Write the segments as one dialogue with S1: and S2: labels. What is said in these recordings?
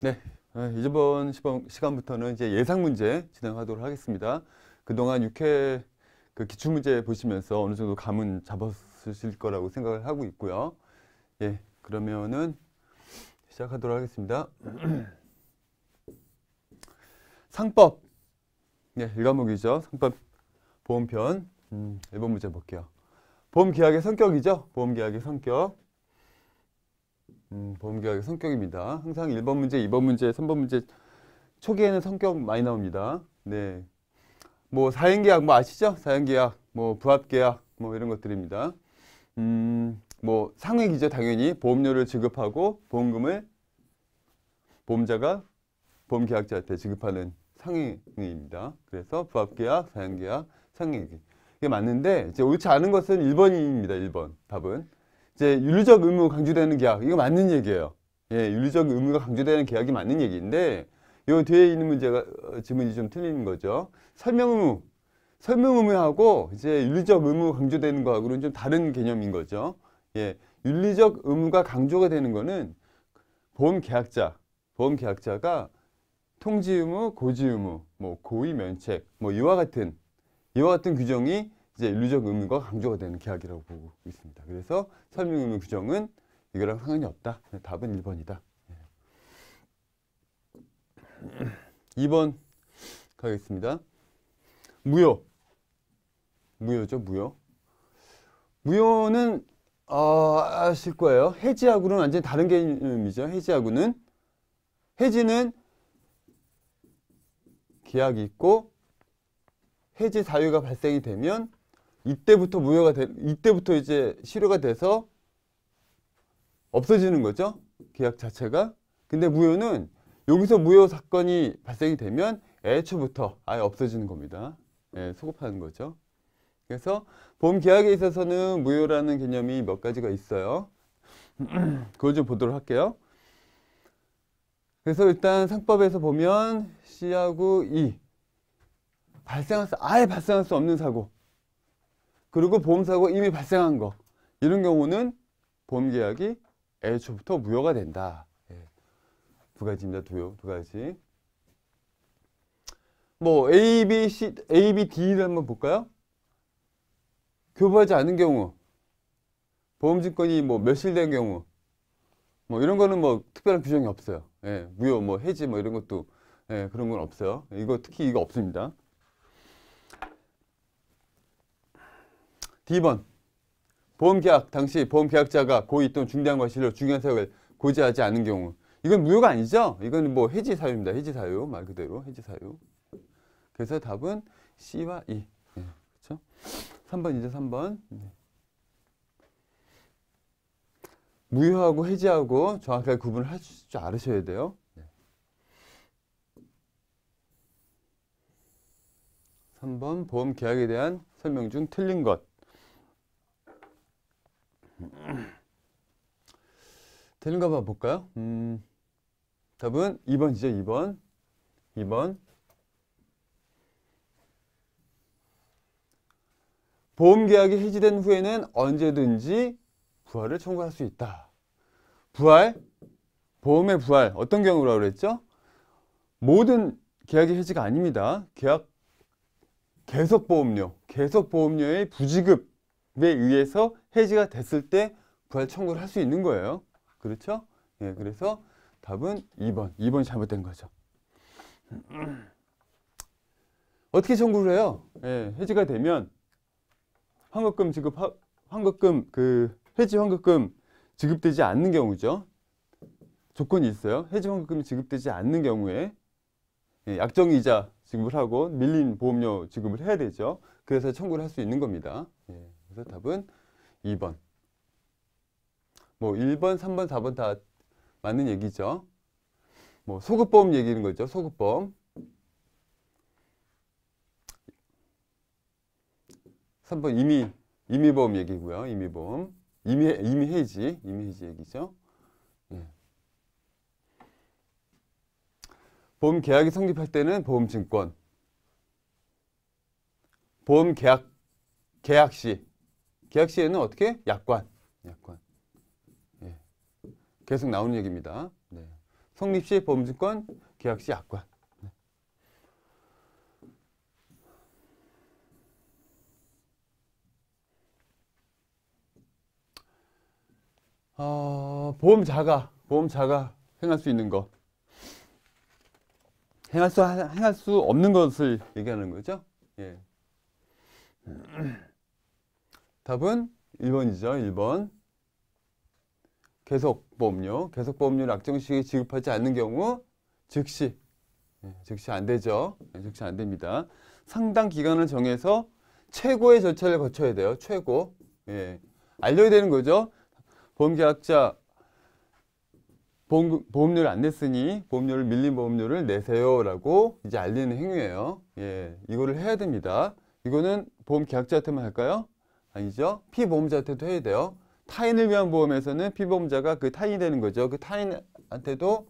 S1: 네, 이번 아, 시간부터는 이제 예상 문제 진행하도록 하겠습니다. 그동안 6회 그 기출문제 보시면서 어느 정도 감은 잡았으실 거라고 생각을 하고 있고요. 예, 그러면은 시작하도록 하겠습니다. 상법, 예, 1과목이죠. 상법 보험편 음, 1번 문제 볼게요. 보험계약의 성격이죠. 보험계약의 성격. 음, 보험계약의 성격입니다. 항상 1번 문제, 2번 문제, 3번 문제 초기에는 성격 많이 나옵니다. 네. 뭐 사행계약 뭐 아시죠? 사행계약, 뭐 부합계약 뭐 이런 것들입니다. 음, 뭐 상액이죠 당연히 보험료를 지급하고 보험금을 보험자가 보험계약자한테 지급하는 상행위입니다. 그래서 부합계약, 사양계약, 상행위. 이게 맞는데 이제 옳지 않은 것은 1번입니다. 1번 답은. 이제 윤리적 의무 가 강조되는 계약 이거 맞는 얘기예요. 예, 윤리적 의무가 강조되는 계약이 맞는 얘기인데 요 뒤에 있는 문제가 어, 질문이 좀 틀리는 거죠. 설명 의무 설명 의무하고 이제 윤리적 의무 가 강조되는 거하고는 좀 다른 개념인 거죠. 예, 윤리적 의무가 강조가 되는 거는 보험 계약자, 보험 계약자가 통지 의무, 고지 의무, 뭐 고의 면책, 뭐 이와 같은 이와 같은 규정이 이제 윤리적 의무가 강조가 되는 계약이라고 보고 있습니다. 그래서 설립 의무 규정은 이거랑 상관이 없다. 답은 1번이다. 2번 예. 가겠습니다. 무효. 무효죠, 무효. 무효는 어, 아실 거예요. 해지하고는 완전히 다른 개념이죠. 해지하고는 해지는 계약이 있고 해지 사유가 발생이 되면 이때부터 무효가 되, 이때부터 이제 실효가 돼서 없어지는 거죠. 계약 자체가. 근데 무효는 여기서 무효 사건이 발생이 되면 애초부터 아예 없어지는 겁니다. 예, 소급하는 거죠. 그래서 보험 계약에 있어서는 무효라는 개념이 몇 가지가 있어요. 그걸 좀 보도록 할게요. 그래서 일단 상법에서 보면 C하고 E 발생할 수 아예 발생할 수 없는 사고 그리고 보험사고 이미 발생한 거 이런 경우는 보험계약이 애초부터 무효가 된다. 예. 두 가지입니다. 두, 두 가지. 뭐 A, B, C, A, B, D를 한번 볼까요? 교부하지 않은 경우, 보험증권이 뭐 멸실된 경우, 뭐 이런 거는 뭐 특별한 규정이 없어요. 예, 무효, 뭐 해지, 뭐 이런 것도 예, 그런 건 없어요. 이거 특히 이거 없습니다. D번 보험계약 당시 보험계약자가 고의 또는 중대한 과실로 중요한 사유를 고지하지 않은 경우 이건 무효가 아니죠? 이건 뭐 해지 사유입니다. 해지 사유 말 그대로 해지 사유 그래서 답은 C와 E 네, 그렇죠? 3번 이제 3번 네. 무효하고 해지하고 정확하게 구분을 할줄 알으셔야 돼요. 네. 3번 보험 계약에 대한 설명 중 틀린 것 되는가 봐 볼까요? 음, 답은 2번이죠, 2번. 2번. 보험계약이 해지된 후에는 언제든지 부활을 청구할 수 있다. 부활, 보험의 부활, 어떤 경우라고 그랬죠? 모든 계약이 해지가 아닙니다. 계약, 계속보험료, 계속보험료의 부지급 의해서 해지가 됐을 때 부활 청구를 할 수 있는 거예요. 그렇죠? 예, 그래서 답은 2번. 2번이 잘못된 거죠. 어떻게 청구를 해요? 예, 해지가 되면 환급금 지급 하, 환급금 그 해지 환급금 지급되지 않는 경우죠. 조건이 있어요. 해지 환급금이 지급되지 않는 경우에 예, 약정이자 지급을 하고 밀린 보험료 지급을 해야 되죠. 그래서 청구를 할 수 있는 겁니다. 예. 그래서 답은 2번. 뭐 1번, 3번, 4번 다 맞는 얘기죠. 뭐 소급법 얘기는 거죠. 소급법. 3번 이미 임의보 얘기고요. 임의보험. 임의 임 해지, 임의 해지 얘기죠. 예. 보험 계약이 성립할 때는 보험증권. 보험 계약 계약 시 계약 시에는 어떻게? 약관. 약관. 예. 계속 나오는 얘기입니다. 네. 성립 시 범주권, 계약 시 약관. 네. 어, 보험자가, 보험자가 행할 수 있는 것. 행할 수, 행할 수 없는 것을 얘기하는 거죠. 예. 답은 1번이죠. 1번. 계속보험료. 계속보험료를 악정식에 지급하지 않는 경우 즉시. 예, 즉시 안 되죠. 예, 즉시 안 됩니다. 상당 기간을 정해서 최고의 절차를 거쳐야 돼요. 최고. 예. 알려야 되는 거죠. 보험계약자 보험, 보험료를 안 냈으니 보험료를 밀린 보험료를 내세요라고 이제 알리는 행위예요. 예, 이거를 해야 됩니다. 이거는 보험 계약자한테만 할까요? 아니죠? 피보험자한테도 해야 돼요. 타인을 위한 보험에서는 피보험자가 그 타인이 되는 거죠. 그 타인한테도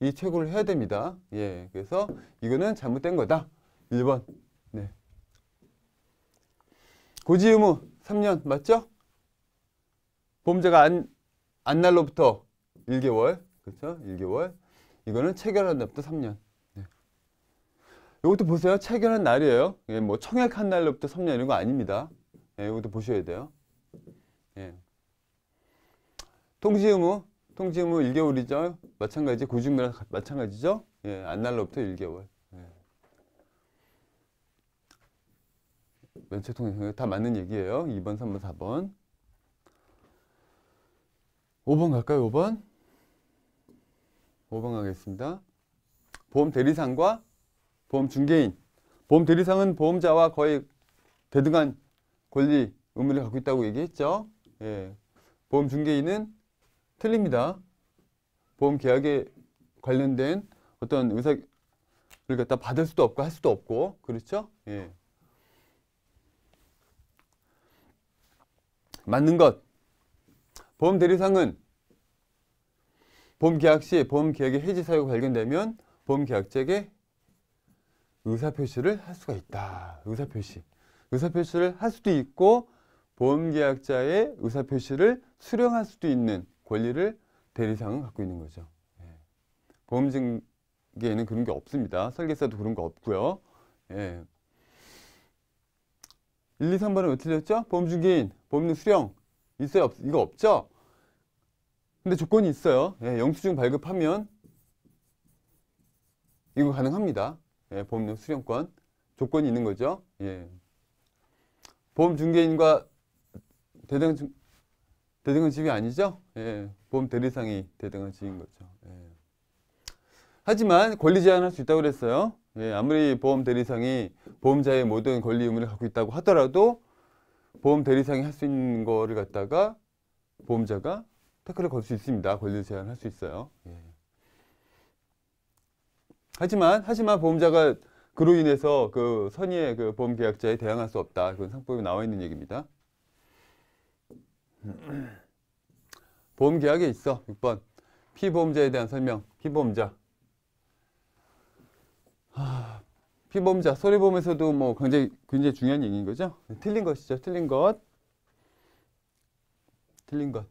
S1: 이 최고를 해야 됩니다. 예, 그래서 이거는 잘못된 거다. 1번. 네. 고지 의무 3년 맞죠? 보험자가 안, 안 날로부터 1개월. 그렇죠? 1개월. 이거는 체결한 날부터 3년. 네. 이것도 보세요. 체결한 날이에요. 예, 뭐 청약한 날로부터 3년 이런 거 아닙니다. 예, 이것도 보셔야 돼요. 예. 통지 의무, 통지 의무 1개월이죠. 마찬가지, 고준무 마찬가지죠. 예, 안 날로부터 1개월. 예. 면체 통일다 맞는 얘기예요. 2번, 3번, 4번. 5번 갈까요? 5번? 5번 가겠습니다. 보험 대리상과 보험 중개인. 보험 대리상은 보험자와 거의 대등한 권리, 의무를 갖고 있다고 얘기했죠. 예. 보험 중개인은 틀립니다. 보험 계약에 관련된 어떤 의사를 갖다 받을 수도 없고 할 수도 없고 그렇죠? 예. 맞는 것 보험 대리상은 보험 계약 시 보험 계약의 해지 사유가 발견되면 보험 계약자에게 의사 표시를 할 수가 있다. 의사 표시. 의사표시를 할 수도 있고 보험계약자의 의사표시를 수령할 수도 있는 권리를 대리상은 갖고 있는 거죠. 예. 보험증계에는 그런 게 없습니다. 설계사도 그런 거 없고요. 예. 1, 2, 3번은 왜 틀렸죠? 보험중개인, 보험료 수령 있어요? 없, 이거 없죠? 근데 조건이 있어요. 예, 영수증 발급하면 이거 가능합니다. 예, 보험료 수령권 조건이 있는 거죠. 예. 보험중개인과 대등, 대등한 집이 아니죠? 예, 보험 대리상이 대등한 집인 거죠. 예. 하지만 권리 제한할 수 있다고 그랬어요. 예, 아무리 보험 대리상이 보험자의 모든 권리 의무를 갖고 있다고 하더라도 보험 대리상이 할 수 있는 거를 갖다가 보험자가 태클을 걸 수 있습니다. 권리 제한할 수 있어요. 예. 하지만 하지만 보험자가 그로 인해서 그 선의의 그 보험계약자에 대항할 수 없다. 그건 상법에 나와 있는 얘기입니다. 보험계약에 있어. 6번. 피보험자에 대한 설명. 피보험자. 하, 피보험자. 손해보험에서도 뭐 굉장히, 굉장히 중요한 얘기인 거죠. 틀린 것이죠. 틀린 것. 틀린 것.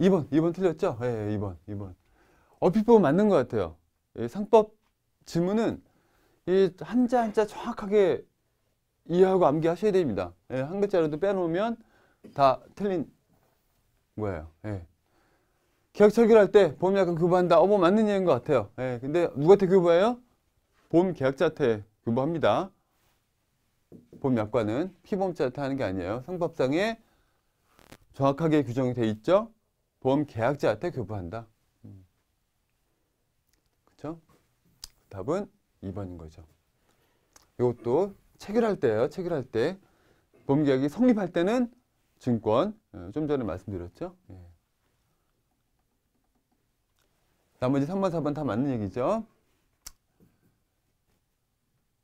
S1: 2번, 2번 틀렸죠? 예, 2번, 예, 2번. 어핏보 맞는 것 같아요. 상법 지문은 이 한자 한자 정확하게 이해하고 암기하셔야 됩니다. 예, 한 글자라도 빼놓으면 다 틀린 거예요. 예. 계약철결 할때 보험 약간 교부한다. 어머 맞는 얘기인 것 같아요. 예, 근데 누구한테 교부해요? 보험 계약자한테 교부합니다. 보험 약관은 피보험자한테 하는 게 아니에요. 상법상에 정확하게 규정이 돼 있죠. 보험 계약자한테 교부한다. 답은 2번인 거죠. 이것도 체결할 때예요. 체결할 때. 보험계약이 성립할 때는 증권, 예, 좀 전에 말씀드렸죠. 예. 나머지 3번, 4번 다 맞는 얘기죠.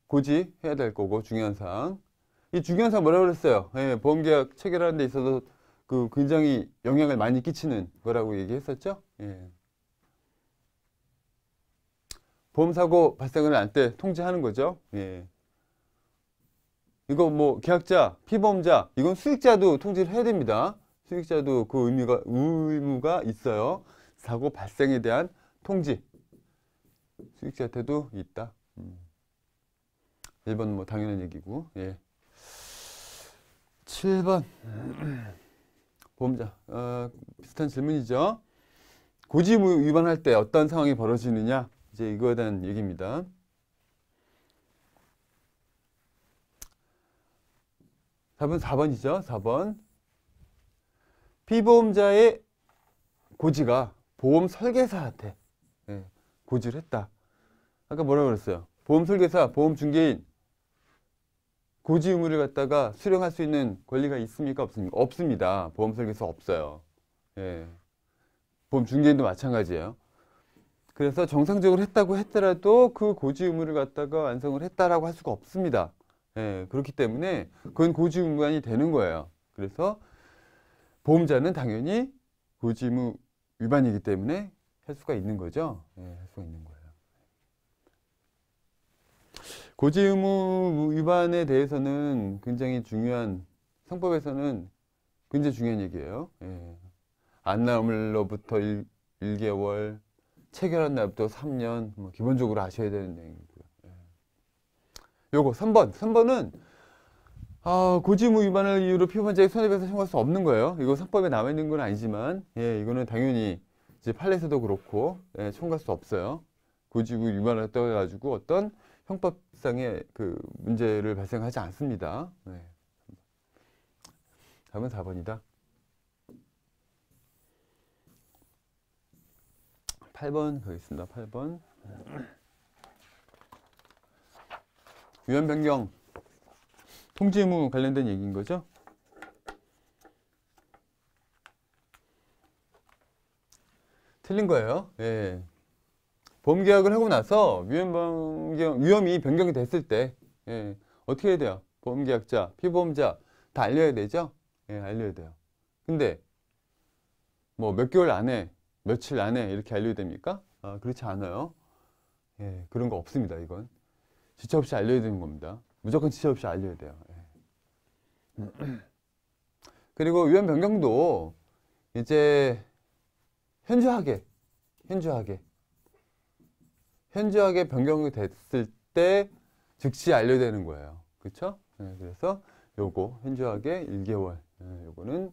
S1: 고지 해야 될 거고 중요한 사항. 이 중요한 사항 뭐라고 그랬어요? 예, 보험계약 체결하는 데 있어서 그 굉장히 영향을 많이 끼치는 거라고 얘기했었죠. 예. 보험사고 발생을 안 때 통지하는 거죠. 예. 이거 뭐 계약자, 피보험자, 이건 수익자도 통지를 해야 됩니다. 수익자도 그 의미가, 의무가 있어요. 사고 발생에 대한 통지. 수익자한테도 있다. 음. 1번 뭐 당연한 얘기고. 예. 7번. 보험자. 어, 비슷한 질문이죠. 고지 위반할 때 어떤 상황이 벌어지느냐. 이제 이거에 대한 얘기입니다. 답은 4번이죠. 4번. 피보험자의 고지가 보험 설계사한테 예, 고지를 했다. 아까 뭐라고 그랬어요? 보험 설계사, 보험 중개인 고지 의무를 갖다가 수령할 수 있는 권리가 있습니까? 없습니까? 없습니다. 보험 설계사 없어요. 예. 보험 중개인도 마찬가지예요. 그래서 정상적으로 했다고 했더라도 그 고지 의무를 갖다가 완성을 했다라고 할 수가 없습니다. 예, 그렇기 때문에 그건 고지 의무관이 되는 거예요. 그래서 보험자는 당연히 고지 의무 위반이기 때문에 할 수가 있는 거죠. 예, 할 수가 있는 거예요. 고지 의무 위반에 대해서는 굉장히 중요한 상법에서는 굉장히 중요한 얘기예요. 예. 안나옴로부터 1, 1개월, 체결한 날부터 3년 뭐 기본적으로 아셔야 되는 내용이고요. 예. 요거 3번. 3번은 아, 고지무 위반을 이유로 피고반자에 손해배상 청구할 수 없는 거예요. 이거 상법에 남아 있는 건 아니지만 예, 이거는 당연히 이제 판례에서도 그렇고 예, 청구할 수 없어요. 고지무 위반을 했가지고 어떤 형법상의 그 문제를 발생하지 않습니다. 네. 답은 4번이다. 8번 가겠습니다. 8번. 유연 변경 통지 의무 관련된 얘기인 거죠? 틀린 거예요. 예. 보험 계약을 하고 나서 위험 변경, 위험이 변경이 됐을 때 예. 어떻게 해야 돼요? 보험 계약자, 피보험자 다 알려야 되죠? 예, 알려야 돼요. 근데 뭐 몇 개월 안에 며칠 안에 이렇게 알려됩니까? 야 아, 그렇지 않아요. 예, 그런 거 없습니다. 이건 지체 없이 알려야 되는 겁니다. 무조건 지체 없이 알려야 돼요. 예. 그리고 위원 변경도 이제 현저하게 현저하게 현저하게 변경이 됐을 때 즉시 알려야 되는 거예요. 그렇죠? 그래서 요거 현저하게 1개월 네, 예, 요거는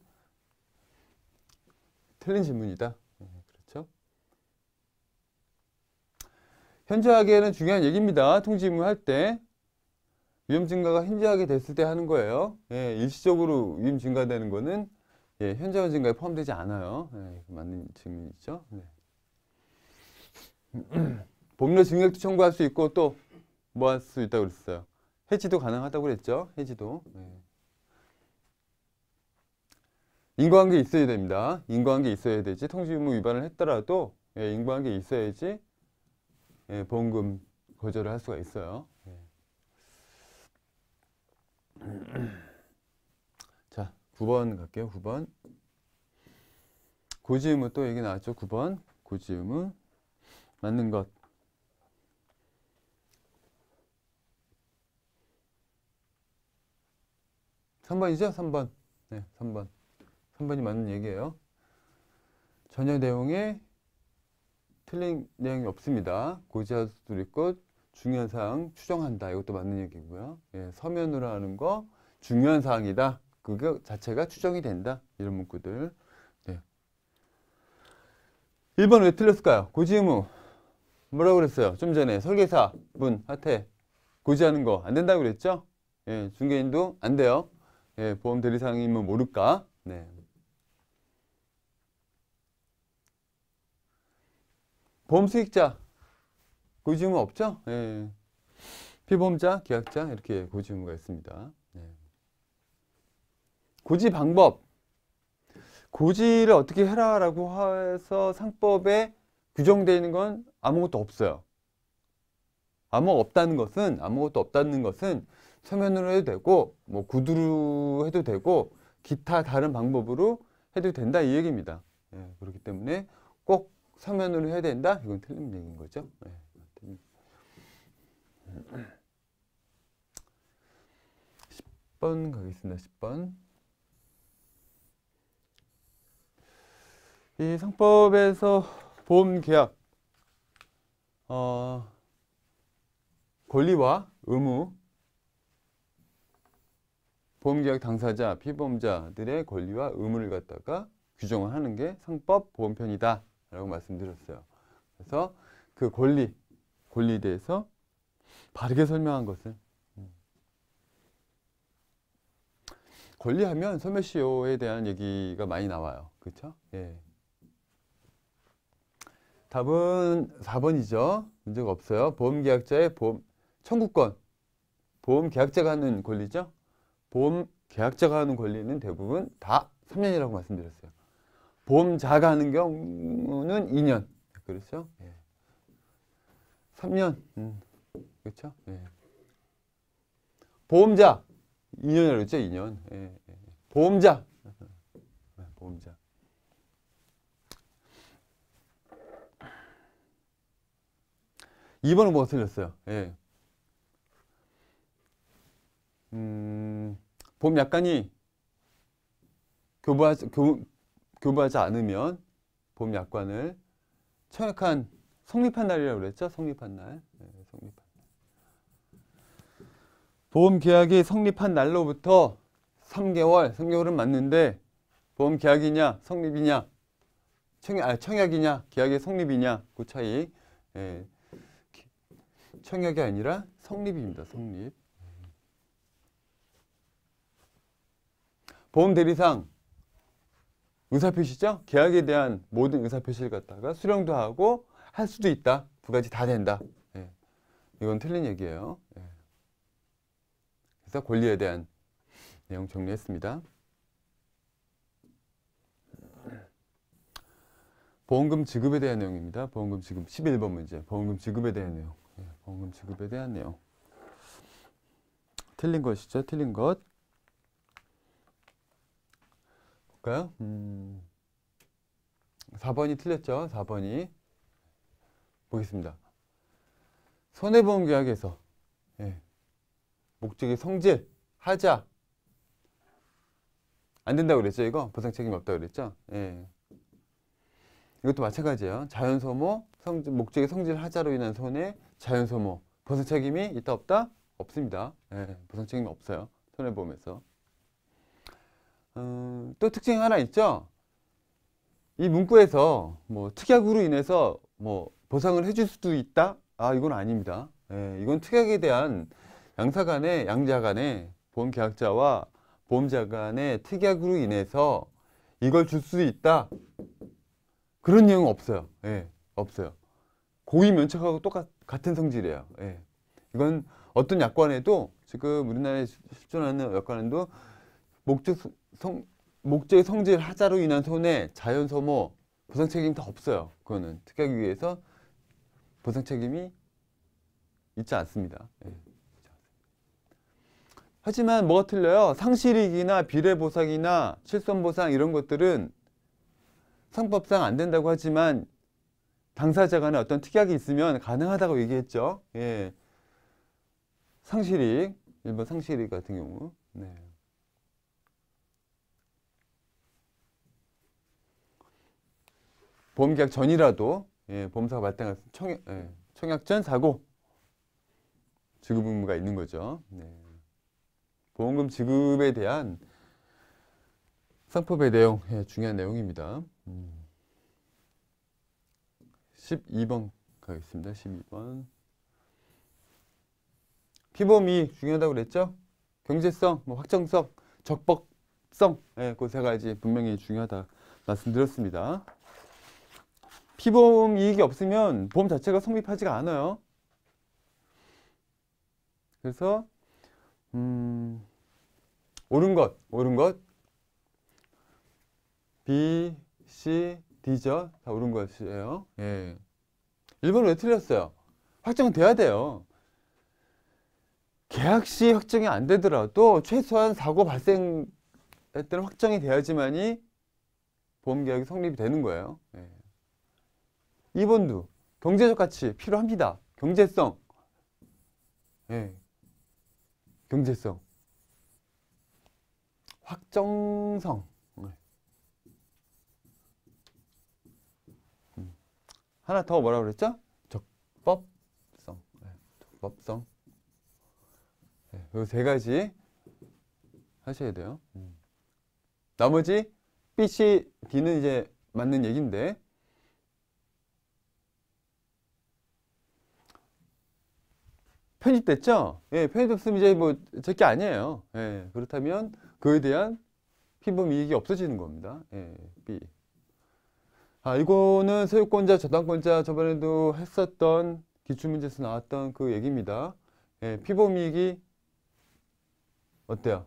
S1: 틀린 질문이다. 현저하게는 중요한 얘기입니다. 통지임을 할때 위험 증가가 현저하게 됐을 때 하는 거예요. 예, 일시적으로 위험 증가되는 거는 예, 현저한 증가에 포함되지 않아요. 예, 맞는 질문이죠. 네. 법률 증액도 청구할 수 있고 또 뭐 할 수 있다고 그랬어요. 해지도 가능하다고 그랬죠. 해지도. 예. 인과관계 있어야 됩니다. 인과관계 있어야 되지. 통지의무 위반을 했더라도 예, 인과관계 있어야지 예, 보험금 거절을 할 수가 있어요. 예. 자, 9번 갈게요. 9번. 고지의무 또 얘기 나왔죠. 9번. 고지의무. 맞는 것. 삼번이죠 3번. 네, 삼번삼번이 맞는 얘기예요. 전혀 내용에 틀린 내용이 없습니다. 고지할수들이것 중요한 사항 추정한다. 이것도 맞는 얘기고요. 예, 서면으로 하는 거 중요한 사항이다. 그거 자체가 추정이 된다. 이런 문구들. 네. 1번 왜 틀렸을까요? 고지 의무. 뭐라고 그랬어요? 좀 전에 설계사 분한테 고지하는 거 안 된다고 그랬죠? 예, 중개인도 안 돼요. 예, 보험 대리상이면 모를까? 네, 범수익자 고유지문 없죠? 예, 예. 피보험자 계약자 이렇게 고지의무가 있습니다. 예. 고지 방법 고지를 어떻게 해라라고 해서 상법에 규정되어 있는 건 아무것도 없어요. 아무 없다는 것은 아무것도 없다는 것은 서면으로 해도 되고 뭐 구두로 해도 되고 기타 다른 방법으로 해도 된다 이 얘기입니다. 예, 그렇기 때문에 서면으로 해야 된다? 이건 틀린 얘기인 거죠. 네. 번 가겠습니다. 10번. 이 상법에서 보험 계약 어, 권리와 의무 보험 계약 당사자, 피보험자들의 권리와 의무를 갖다가 규정을 하는 게 상법 보험편이다. 라고 말씀드렸어요. 그래서 그 권리, 권리에 대해서 바르게 설명한 것은 음. 권리하면 소매시효에 대한 얘기가 많이 나와요. 그렇죠? 예. 답은 4번이죠. 문제가 없어요. 보험계약자의 보험 청구권. 보험계약자가 하는 권리죠. 보험계약자가 하는 권리는 대부분 다 3년이라고 말씀드렸어요. 보험자가 하는 경우는 2년. 그렇죠? 예. 3년. 음. 그렇죠? 예. 보험자 2년이라고 했죠? 2년. 예. 보험자. 예. 보험자. 이번은 뭐가 틀렸어요? 예. 음, 봄 약간이 교부, 교, 교부하지 않으면 봄 약관을 청약한 성립한 날이라고 그랬죠? 성립한 날. 네, 성립한 날. 보험 계약이 성립한 날로부터 3개월, 3개월은 맞는데 보험 계약이냐, 성립이냐, 청약, 아, 청약이냐, 계약의 성립이냐 그 차이. 예, 청약이 아니라 성립입니다. 성립. 보험 음. 대리상 의사표시죠. 계약에 대한 모든 의사표시를 갖다가 수령도 하고 할 수도 있다. 두 가지 다 된다. 예. 이건 틀린 얘기예요. 예. 그래서 권리에 대한 내용 정리했습니다. 보험금 지급에 대한 내용입니다. 보험금 지급 11번 문제. 보험금 지급에 대한 내용. 예, 보험금 지급에 대한 내용. 틀린 것이죠. 틀린 것. 볼까요? 음, 4번이 틀렸죠? 4번이. 보겠습니다. 손해보험 계약에서 예. 목적의 성질, 하자. 안 된다고 그랬죠, 이거? 보상 책임이 없다고 그랬죠? 예. 이것도 마찬가지예요. 자연소모, 성질, 목적의 성질 하자로 인한 손해, 자연소모, 보상 책임이 있다 없다? 없습니다. 예, 보상 책임이 없어요. 손해보험에서. 어, 또 특징이 하나 있죠. 이 문구에서 뭐 특약으로 인해서 뭐 보상을 해줄 수도 있다? 아 이건 아닙니다. 예, 이건 특약에 대한 양사 간의 양자 간의 보험계약자와 보험자 간의 특약으로 인해서 이걸 줄 수 있다. 그런 내용 없어요. 예, 없어요. 고의 면책하고 똑같은 성질이에요. 예. 이건 어떤 약관에도 지금 우리나라에 실존하는 약관에도 목적 성, 목재의 성질 하자로 인한 손해, 자연 소모, 보상 책임 다 없어요. 그거는 특약에 서 보상 책임이 있지 않습니다. 예. 하지만 뭐가 틀려요? 상실익이나 비례보상이나 실손보상 이런 것들은 상법상 안 된다고 하지만 당사자 간에 어떤 특약이 있으면 가능하다고 얘기했죠. 예. 상실익, 일본 상실익 같은 경우. 네. 보험 계약 전이라도 예, 보험사가 발생한 청약, 예, 청약 전 사고 지급 의무가 있는 거죠. 네. 보험금 지급에 대한 상법의 내용, 예, 중요한 내용입니다. 음. 12번 가겠습니다. 12번. 피보험이 중요하다고 그랬죠? 경제성, 뭐 확정성, 적법성, 예, 그 세 가지 분명히 중요하다 말씀드렸습니다. 피보험 이익이 없으면 보험 자체가 성립하지가 않아요. 그래서 음, 옳은 것, 옳은 것 B, C, D죠. 다 옳은 것이에요. 예. 1번은 왜 틀렸어요? 확정돼야 돼요. 계약 시 확정이 안 되더라도 최소한 사고 발생했던 확정이 돼야지만이 보험계약이 성립이 되는 거예요. 예. 2번도 경제적 가치 필요합니다. 경제성. 예. 경제성. 확정성. 음. 하나 더 뭐라 그랬죠? 적법성. 예, 적법성. 이세 예, 가지 하셔야 돼요. 음. 나머지 B, C, D는 이제 맞는 얘기인데 편입됐죠? 예, 편입됐으면 이제 뭐제게 아니에요. 예, 그렇다면 그에 대한 피범 이익이 없어지는 겁니다. 예, B. 아, 이거는 소유권자, 저당권자 저번에도 했었던 기출문제에서 나왔던 그 얘기입니다. 예, 피범 이익이 어때요?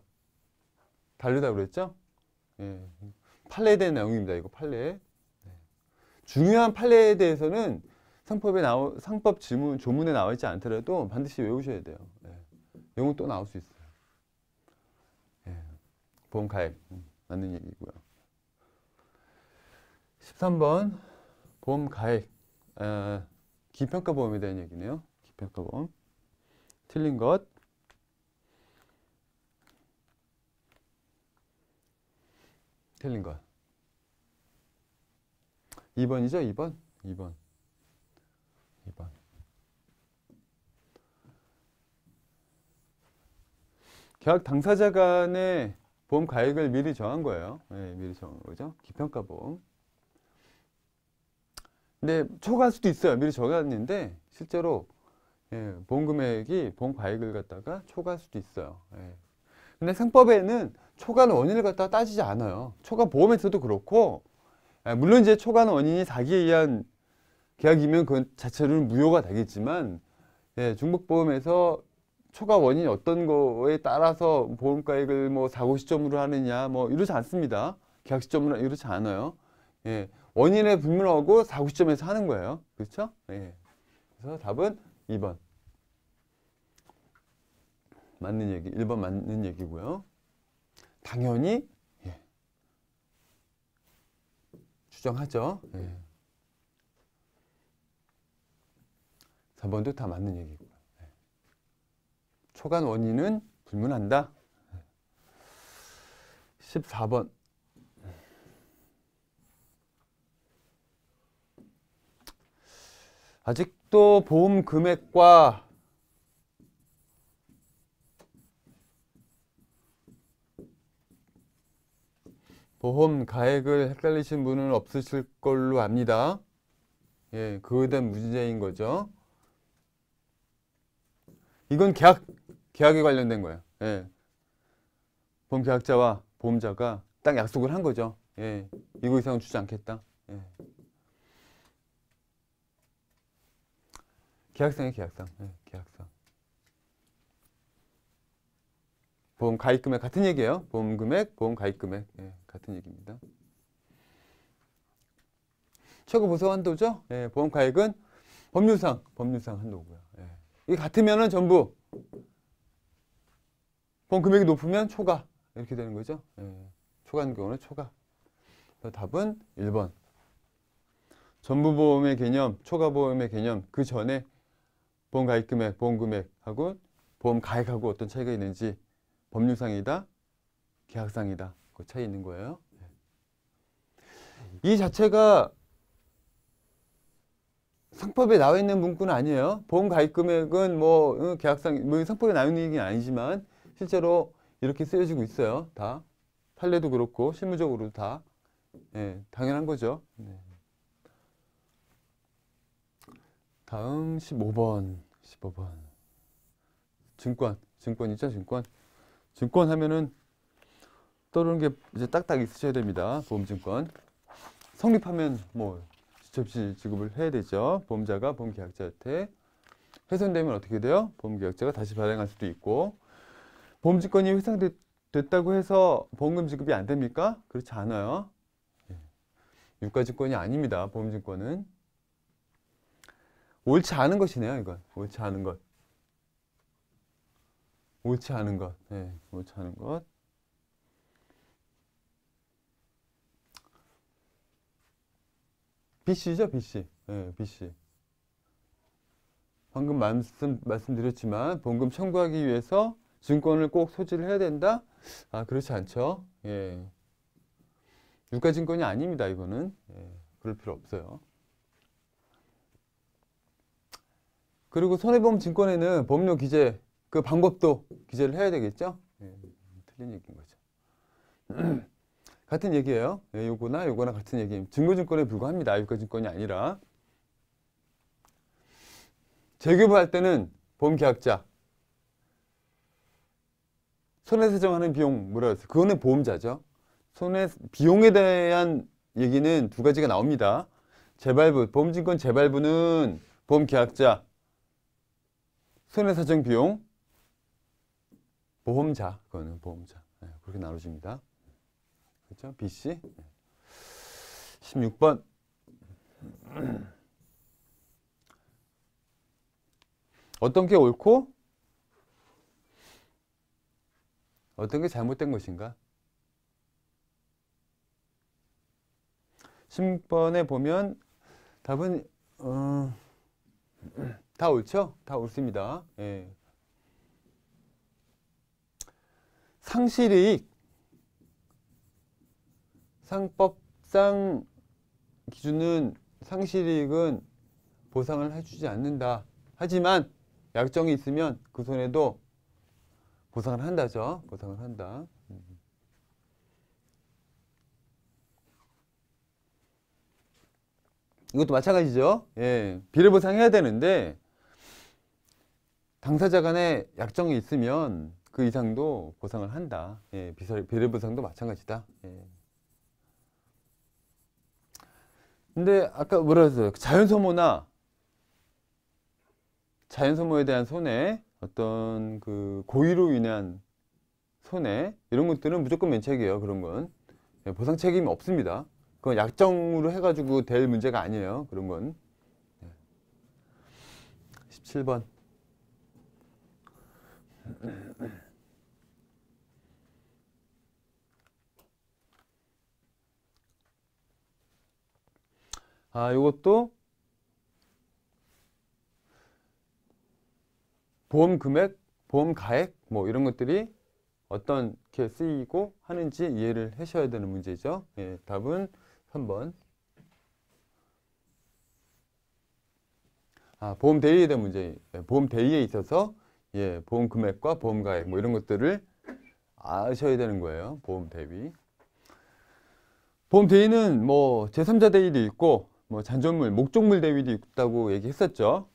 S1: 다르다 그랬죠? 예, 판례에 대한 내용입니다. 이거 판례. 네. 중요한 판례에 대해서는 상법에 나오 상법 질문 조문에 나와 있지 않더라도 반드시 외우셔야 돼요. 예. 영어 또 나올 수 있어요. 예. 보험 가입 음, 맞는 얘기고요. 13번 보험 가입 에, 아, 기평가 보험에 대한 얘기네요. 기평가 보험 틀린 것 틀린 것 2번이죠? 2번? 2번 계약 당사자 간의 보험 가액을 미리 정한 거예요. 네, 미리 정한 거죠. 기평가 보험. 근데 초과할 수도 있어요. 미리 정해놨는데 실제로 예, 보험 금액이 보험 가액을 갖다가 초과할 수도 있어요. 예. 근데 상법에는 초과는 원인을 갖다가 따지지 않아요. 초과 보험에서도 그렇고 예, 물론 이제 초과는 원인이 자기에 의한 계약이면 그건 자체로는 무효가 되겠지만 예, 중복보험에서 초과 원인이 어떤 거에 따라서 보험가액을 뭐 사고 시점으로 하느냐 뭐 이러지 않습니다. 계약 시점으로 이러지 않아요. 예. 원인에 분명하고 4, 50점에서 하는 거예요. 그렇죠? 예. 그래서 답은 2번. 맞는 얘기, 1번 맞는 얘기고요. 당연히 예. 주장하죠. 예. 4번도 다 맞는 얘기고. 초간 원인은 불문한다. 14번. 아직도 보험 금액과 보험 가액을 헷갈리신 분은 없으실 걸로 압니다. 예, 그에 대한 문제인 거죠. 이건 계약 계약에 관련된 거예요. 예. 보험 계약자와 보험자가 딱 약속을 한 거죠. 예. 이거 이상은 주지 않겠다. 예. 계약상에 계약상. 예, 계약상. 보험 가입 금액 같은 얘기예요. 보험 금액, 보험 가입 금액. 예, 같은 얘기입니다. 최고 보상 한도죠. 예, 보험 가액은 법률상, 법률상 한도고요. 예. 이 같으면은 전부 보험 금액이 높으면 초과 이렇게 되는 거죠. 예. 초과인 경우는 초과. 답은 1번. 전부보험의 개념, 초과보험의 개념 그 전에 보험 가입금액, 보험금액하고 보험 가액하고 어떤 차이가 있는지 법률상이다, 계약상이다 그 차이 있는 거예요. 예. 이 자체가 상법에 나와 있는 문구는 아니에요. 보험 가입 금액은 뭐 계약상 뭐 상법에 나와 있는 얘기는 아니지만 실제로 이렇게 쓰여지고 있어요. 다. 판례도 그렇고 실무적으로도 다 예, 당연한 거죠. 네. 다음 15번, 15번. 증권, 증권 있죠, 증권. 증권 하면은 떠오르는 게 이제 딱딱 있으셔야 됩니다. 보험증권. 성립하면 뭐지첩지 지급을 해야 되죠. 보험자가 보험계약자한테 훼손되면 어떻게 돼요? 보험계약자가 다시 발행할 수도 있고 보험증권이 회상됐다고 해서 보험금 지급이 안 됩니까? 그렇지 않아요. 예. 유가증권이 아닙니다. 보험권은 옳지 않은 것이네요. 이건. 옳지 않은 것. 옳지 않은 것. 네, 옳지 않은 것. BC죠, BC. 네, 예, BC. 방금 말씀, 말씀드렸지만, 보금 청구하기 위해서 증권을 꼭 소지를 해야 된다? 아 그렇지 않죠. 예. 유가증권이 아닙니다. 이거는 예. 그럴 필요 없어요. 그리고 손해보험 증권에는 법률 기재 그 방법도 기재를 해야 되겠죠. 예. 틀린 얘기인 거죠. 같은 얘기예요. 예, 요거나 요거나 같은 얘기. 증거증권에 불과합니다. 유가증권이 아니라. 재교부할 때는 보험계약자 손해 사정하는 비용 뭐라 그랬어요? 그거는 보험자죠. 손해 비용에 대한 얘기는 두 가지가 나옵니다. 재발부, 보험증권 재발부는 보험계약자, 손해사정 비용, 보험자, 그거는 보험자. 네, 그렇게 나눠집니다. 그렇죠? BC. 16번. 어떤 게 옳고 어떤 게 잘못된 것인가? 10번에 보면 답은 어, 다 옳죠? 다 옳습니다. 예. 상실이익 상법상 기준은 상실이익은 보상을 해주지 않는다. 하지만 약정이 있으면 그 손에도 보상을 한다죠. 보상을 한다. 음. 이것도 마찬가지죠. 예. 비례 보상해야 되는데 당사자 간에 약정이 있으면 그 이상도 보상을 한다. 예. 비례 보상도 마찬가지다. 예. 근데 아까 뭐라 했어요? 자연 소모나 자연 소모에 대한 손해 어떤 그 고의로 인한 손해 이런 것들은 무조건 면책이에요 그런 건 예, 보상 책임이 없습니다 그건 약정으로 해가지고 될 문제가 아니에요 그런 건 17번 예. 아, 이것도 보험 금액, 보험 가액 뭐 이런 것들이 어떻게 쓰이고 하는지 이해를 하셔야 되는 문제죠. 예, 답은 3번. 아, 보험 대리에 대한 문제. 예, 보험 대리에 있어서 예, 보험 금액과 보험 가액 뭐 이런 것들을 아셔야 되는 거예요. 보험 대비. 보험 대위는 뭐 제3자 대위도 있고 뭐 잔존물, 목적물 대위도 있다고 얘기했었죠.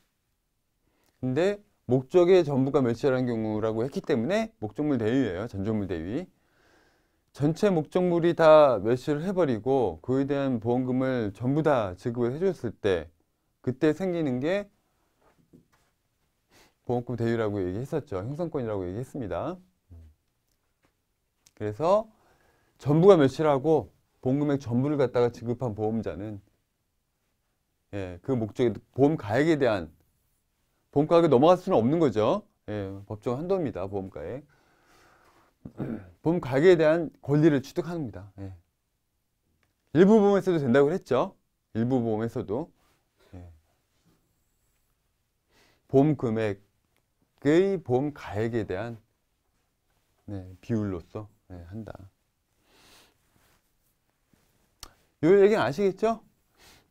S1: 근데 목적의 전부가 멸치라는 경우라고 했기 때문에 목적물 대위예요. 전조물 대위. 전체 목적물이 다 멸치를 해버리고 그에 대한 보험금을 전부 다 지급을 해줬을 때 그때 생기는 게 보험금 대위라고 얘기했었죠. 형성권이라고 얘기했습니다. 그래서 전부가 멸치라고 보험금액 전부를 갖다가 지급한 보험자는 예, 그 목적의 보험 가액에 대한 보험가격에 넘어갈 수는 없는 거죠. 예, 법적 한도입니다. 보험가액. 보험가격에 대한 권리를 취득합니다. 예. 일부 보험에서도 된다고 했죠. 일부 보험에서도. 예. 보험금액의 보험가액에 대한 네, 비율로서 네, 한다. 이 얘기는 아시겠죠?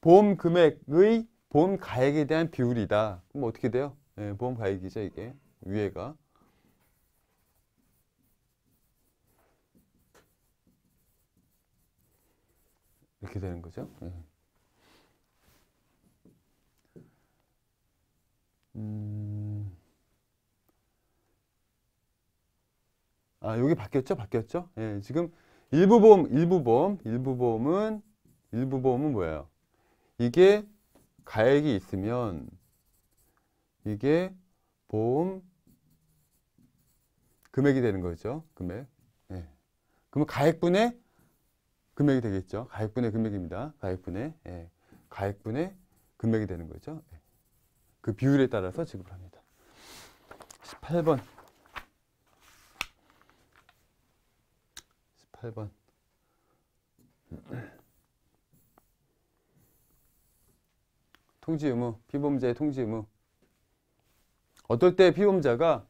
S1: 보험금액의 보험 가액에 대한 비율이다. 그럼 어떻게 돼요? 예, 보험 가액이죠, 이게. 위에가. 이렇게 되는 거죠. 예. 음... 아, 여기 바뀌었죠? 바뀌었죠? 예, 지금 일부 보험, 일부 보험, 일부 보험은 일부 보험은 뭐예요? 이게 가액이 있으면 이게 보험 금액이 되는 거죠. 금액. 예. 그러면 가액분의 금액이 되겠죠. 가액분의 금액입니다. 가액분의 예. 가액분의 금액이 되는 거죠. 예. 그 비율에 따라서 지급을 합니다. 18번 18번 통지 의무, 피보험자의 통지 의무. 어떨 때 피보험자가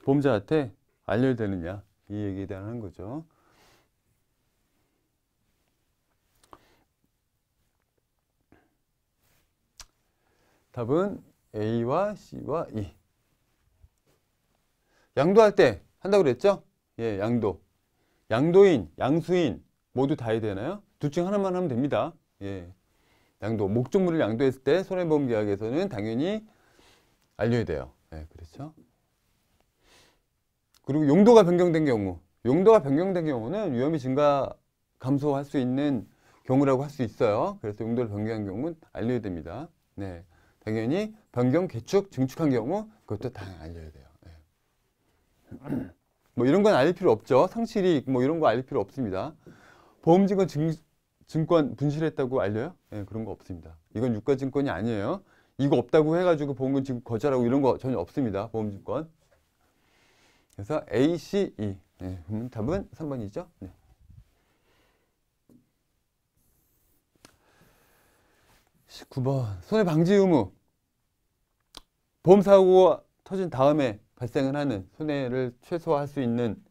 S1: 보험자한테 알려야 되느냐 이 얘기에 대한 한 거죠. 답은 A와 C와 E. 양도할 때 한다고 그랬죠? 예, 양도. 양도인, 양수인 모두 다 해야 되나요? 둘 중 하나만 하면 됩니다. 예, 양도, 목적물을 양도했을 때 손해보험 계약에서는 당연히 알려야 돼요. 네, 그렇죠. 그리고 용도가 변경된 경우, 용도가 변경된 경우는 위험이 증가, 감소할 수 있는 경우라고 할 수 있어요. 그래서 용도를 변경한 경우는 알려야 됩니다. 네, 당연히 변경, 개축, 증축한 경우 그것도 다 알려야 돼요. 네. 뭐 이런 건알 필요 없죠. 상실이뭐 이런 거알 필요 없습니다. 보험증권 증, 증권 분실했다고 알려요? 네, 그런 거 없습니다. 이건 유가증권이 아니에요. 이거 없다고 해가지고 보험금 지금 거절하고 이런 거 전혀 없습니다. 보험증권. 그래서 ACE. 네, 그럼 답은 3번이죠. 네. 구번 손해방지 의무 보험사고가 터진 다음에 발생을 하는 손해를 최소화할 수 있는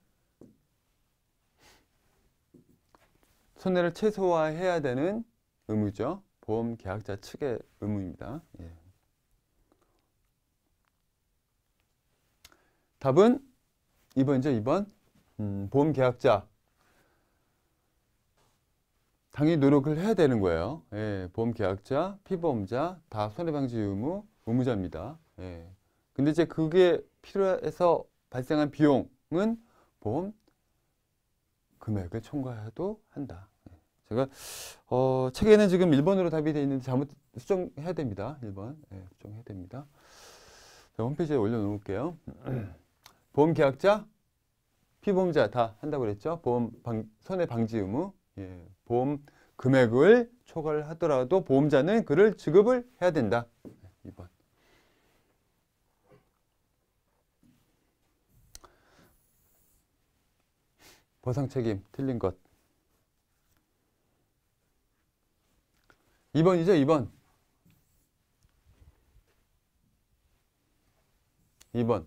S1: 손해를 최소화해야 되는 의무죠. 보험 계약자 측의 의무입니다. 예. 답은 2번이죠. 2번. 음, 보험 계약자. 당연히 노력을 해야 되는 거예요. 예, 보험 계약자, 피보험자 다 손해방지 의무, 의무자입니다. 예. 근데 이제 그게 필요해서 발생한 비용은 보험 금액을 총과해도 한다. 제가 어, 책에는 지금 1번으로 답이 되어 있는데 잘못 수정해야 됩니다. 1번 네, 예, 수정해야 됩니다. 홈페이지에 올려놓을게요. 보험계약자, 피보험자 다 한다고 그랬죠. 보험 방, 손해방지 의무, 예, 보험 금액을 초과를 하더라도 보험자는 그를 지급을 해야 된다. 2번. 예, 보상 책임 틀린 것 2번이죠? 2번. 2번.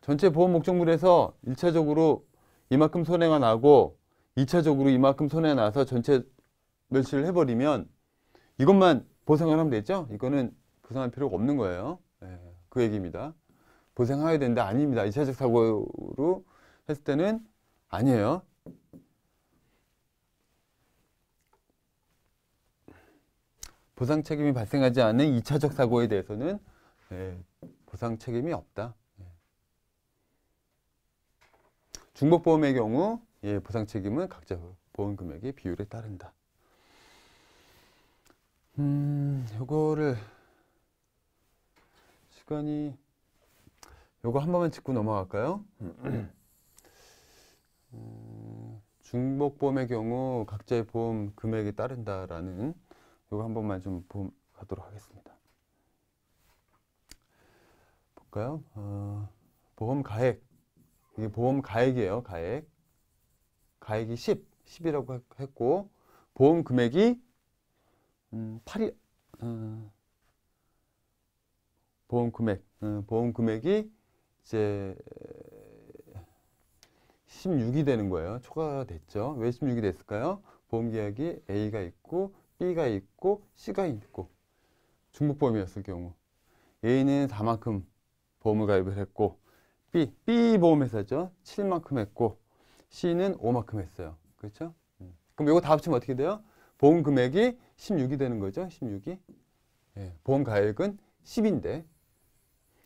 S1: 전체 보험 목적물에서 1차적으로 이만큼 손해가 나고 2차적으로 이만큼 손해가 나서 전체 멸치를 해버리면 이것만 보상을 하면 되죠? 이거는 보상할 필요가 없는 거예요. 네, 그 얘기입니다. 보상해야 된다? 아닙니다. 2차적 사고로 했을 때는 아니에요. 보상 책임이 발생하지 않은 2차적 사고에 대해서는 네, 보상 책임이 없다. 예. 중복보험의 경우 예, 보상 책임은 각자 보험 금액의 비율에 따른다. 음, 요거를 시간이 요거 한 번만 짚고 넘어갈까요? 음, 중복보험의 경우 각자의 보험 금액에 따른다라는 이거 한 번만 좀 보도록 하겠습니다. 볼까요? 어, 보험 가액. 이게 보험 가액이에요, 가액. 가액이 10, 10이라고 했고, 보험 금액이, 음, 8이, 어, 보험 금액. 어, 보험 금액이 이제 16이 되는 거예요. 초과됐죠. 왜 16이 됐을까요? 보험계약이 A가 있고 B가 있고 C가 있고 중복보험이었을 경우 A는 4만큼 보험을 가입을 했고 B, B 보험회사죠. 7만큼 했고 C는 5만큼 했어요. 그렇죠? 음. 그럼 이거 다 합치면 어떻게 돼요? 보험 금액이 16이 되는 거죠. 16이. 예, 보험 가액은 10인데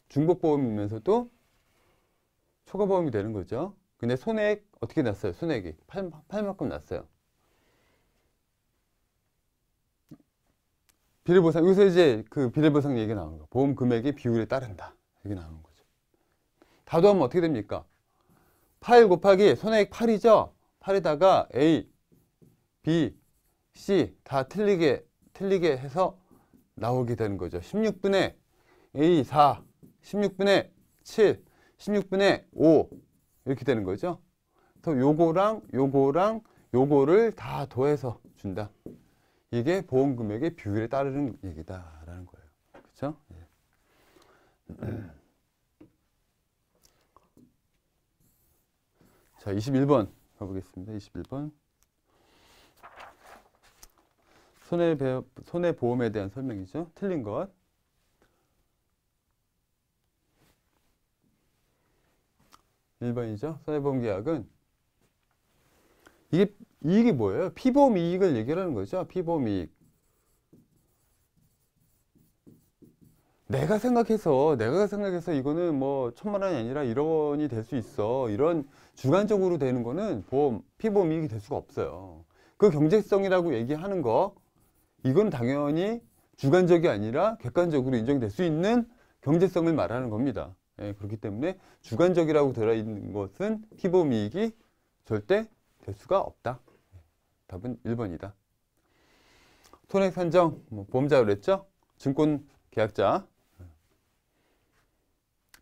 S1: 중복보험이면서도 초과보험이 되는 거죠. 근데 손액 어떻게 났어요? 손액이 8, 8만큼 났어요. 비례보상 여기서 이제 그 비례보상 얘기 나오는 거 보험 금액의 비율에 따른다 여기 나오는 거죠 다도하면 어떻게 됩니까 8 곱하기 손해액 8이죠 8에다가 A, B, C 다 틀리게 틀리게 해서 나오게 되는 거죠 16분의 A 4 16분의 7 16분의 5 이렇게 되는 거죠 그래서 요거랑 요거랑 요거를 다 더해서 준다 이게 보험 금액의 비율에 따르는 얘기다라는 거예요. 그렇죠? 예. 자, 21번 가보겠습니다. 21번. 손해 손해 보험에 대한 설명이죠. 틀린 것. 일번이죠 손해보험계약은 이게 이익이 뭐예요? 피보험 이익을 얘기하는 거죠. 피보험 이익. 내가 생각해서 내가 생각해서 이거는 뭐 천만 원이 아니라 1억 원이 될 수 있어. 이런 주관적으로 되는 거는 보험 피보험 이익이 될 수가 없어요. 그 경제성이라고 얘기하는 거 이건 당연히 주관적이 아니라 객관적으로 인정될 수 있는 경제성을 말하는 겁니다. 예, 그렇기 때문에 주관적이라고 들어있는 것은 피보험 이익이 절대 될 수가 없다. 답은 1번이다. 손액 산정, 뭐 보험자 그랬죠? 증권 계약자.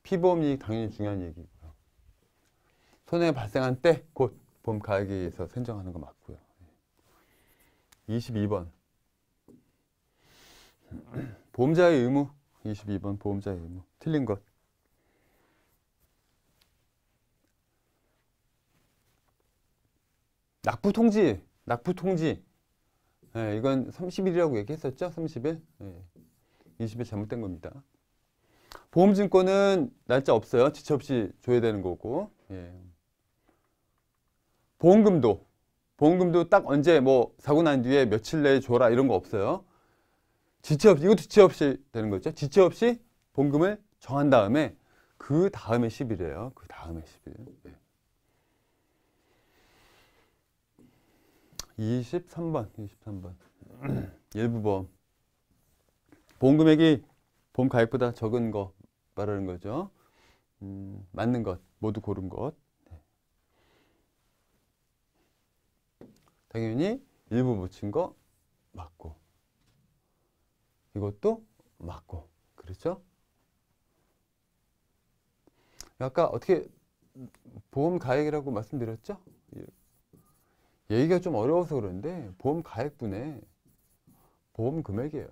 S1: 피보험 이 당연히 중요한 얘기고요. 손해 발생한 때 곧 보험 가액에 서 산정하는 거 맞고요. 22번. 보험자의 의무. 22번 보험자의 의무. 틀린 것. 낙부 통지, 낙부 통지. 예, 이건 30일이라고 얘기했었죠? 30일? 예, 20일 잘못된 겁니다. 보험증권은 날짜 없어요. 지체 없이 줘야 되는 거고. 예. 보험금도. 보험금도 딱 언제 뭐 사고 난 뒤에 며칠 내에 줘라 이런 거 없어요. 지체 없이, 이것도 지체 없이 되는 거죠. 지체 없이 보험금을 정한 다음에 그 다음에 10일이에요. 그 다음에 10일. 23번, 23번. 일부보험. 보험금액이 보험 가액보다 적은 거 말하는 거죠. 음, 맞는 것, 모두 고른 것. 네. 당연히 일부 붙인 거 맞고 이것도 맞고 그렇죠? 아까 어떻게 보험 가액이라고 말씀드렸죠? 얘기가 좀 어려워서 그런데 보험 가액분의 보험 금액이에요.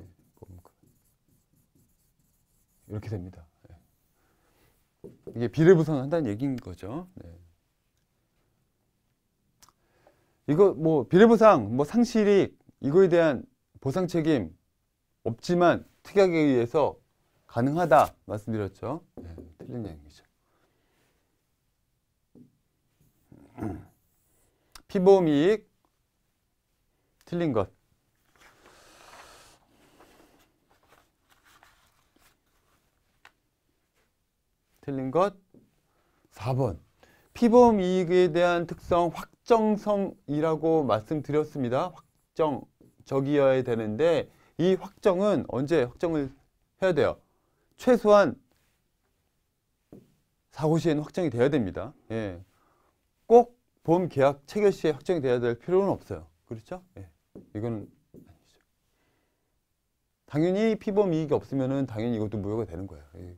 S1: 예, 보험 금액. 이렇게 됩니다. 예. 이게 비례 부상한다는 얘기인 거죠. 네. 이거 뭐 비례 부상, 뭐 상실익 이거에 대한 보상 책임 없지만 특약에 의해서 가능하다 말씀드렸죠. 네, 틀린 얘기죠. 피보험 이익 틀린 것. 틀린 것 4번. 피보험 이익에 대한 특성 확정성이라고 말씀드렸습니다. 확정적이어야 되는데 이 확정은 언제 확정을 해야 돼요? 최소한 사고 시에는 확정이 돼야 됩니다. 예. 보험 계약 체결 시에 확정돼야 될 필요는 없어요. 그렇죠? 예. 이건 아니죠. 당연히 피보험 이익이 없으면은 당연히 이것도 무효가 되는 거예요. 예.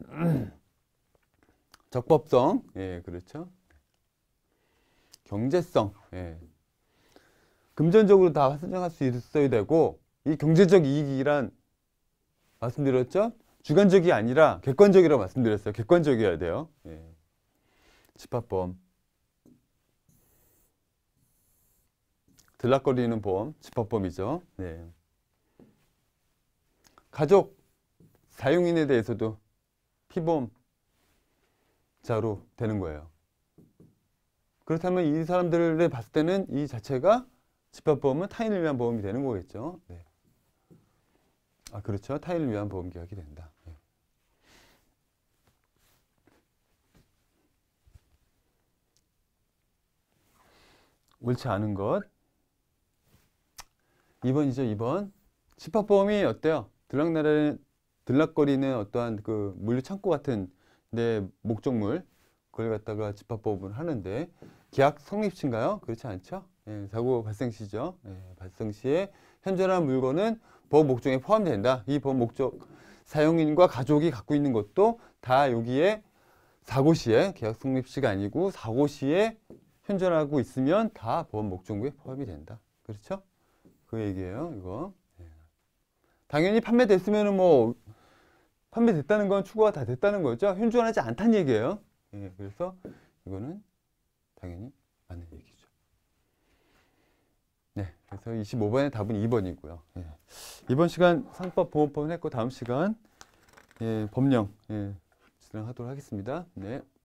S1: 적법성, 예, 그렇죠. 경제성, 예. 금전적으로 다 설정할 수 있어야 되고 이 경제적 이익이란 말씀드렸죠? 주관적이 아니라 객관적이라고 말씀드렸어요. 객관적이어야 돼요. 예. 집합보험 들락거리는 보험, 집합보험이죠. 네. 가족, 사용인에 대해서도 피보험자로 되는 거예요. 그렇다면 이 사람들을 봤을 때는 이 자체가 집합보험은 타인을 위한 보험이 되는 거겠죠. 네. 아 그렇죠. 타인을 위한 보험 계약이 된다. 옳지 않은 것 2번이죠 2번 집합보이 어때요? 들락날락 들락거리는 어떠한 그 물류 창고 같은 내 목적물 그걸 갖다가 집합보을 하는데 계약 성립 시인가요? 그렇지 않죠? 예, 사고 발생 시죠. 예, 발생 시에 현존한 물건은 보험 목적에 포함된다. 이 보험 목적 사용인과 가족이 갖고 있는 것도 다 여기에 사고 시에 계약 성립 시가 아니고 사고 시에 현존하고 있으면 다 보험 목적구에 포함이 된다. 그렇죠? 그 얘기예요. 이거. 예. 당연히 판매됐으면 뭐 판매됐다는 건 추구가 다 됐다는 거죠. 현존하지 않다는 얘기예요. 예, 그래서 이거는 당연히 맞는 얘기죠. 네, 그래서 25번의 답은 2번이고요. 예. 이번 시간 상법 보험법을 했고 다음 시간 예, 법령 예, 진행하도록 하겠습니다. 네.